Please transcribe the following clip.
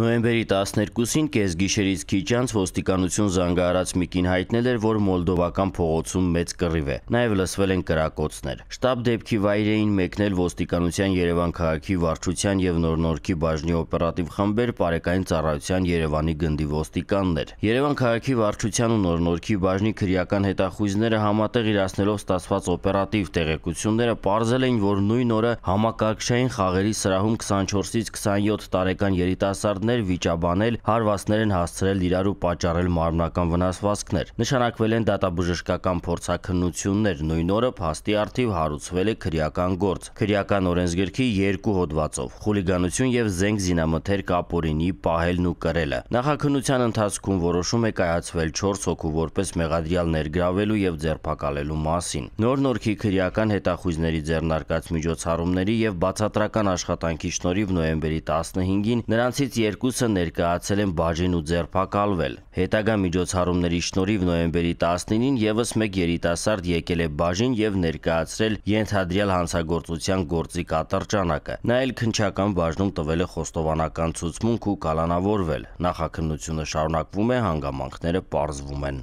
Նոյեմբերի 12-ին կեսգիշերից քիչ անց ոստիկանություն զանգահարած Միկին հայտնել էր, որ մոլդովական փողոցում մեծ կռիվ է։ Նաև լսվել են կրակոցներ։ Շտաբ դեպքի վայր էին մեկնել ոստիկանության Երևան քաղաքի վարչության եւ Նորնորքի բաժնի օպերատիվ խմբեր Պարեկային ծառայության Երևանի գնդի ոստիկաններ։ Երևան քաղաքի վարչության ու Նորնորքի բաժնի քրեական հետախույզները համատեղ իրացնելով ստացված օպերատիվ տեղեկությունները ողջունել էին, որ նույն օրը համակարգչային խաղերի սրահում 24-ից 27 տարեկան երիտասարդ աղմուկներ վիճաբանել, հարվածներ են հասցրել իրար ու պատճառել մարմնական վնասվածքներ։ Նշանակվել են դատաբժշկական փորձաքննություններ։ Նույն օրը փաստի արդիվ հարուցվել է քրեական գործ։ Քրեական օրենսգրքի երկու հոդվածով՝ խուլիգանություն եւ զենք զինամթերք ապօրինի պահելն ու կրելը։ Նախաքննության ընթացքում որոշում է կայացվել 4 հոգու որպես մեղադրյալ ներգրավելու եւ ձերբակալելու մասին։ Նոր նորքի քրեական հետախույզների ձեռնարկած միջոցառումների եւ բացատրական աշխատանքի շնորհիվ նոյեմբերի 15-ին նրանցից երկուսը ներկայացել են բաժին ու ձերբակալվել։ Հետագա միջոցառումների շնորհիվ նոյեմբերի 19-ին եւս մեկ երիտասարդ եկել է բաժին եւ ներկայացրել ենթադրյալ հանցագործության գործի կատարճանակը։ Նա էլ քնչական բաժնում տվել է խոստովանական ցուցմունք ու կալանավորվել։ Նախաքննությունը շարունակվում է, հանգամանքները պարզվում են։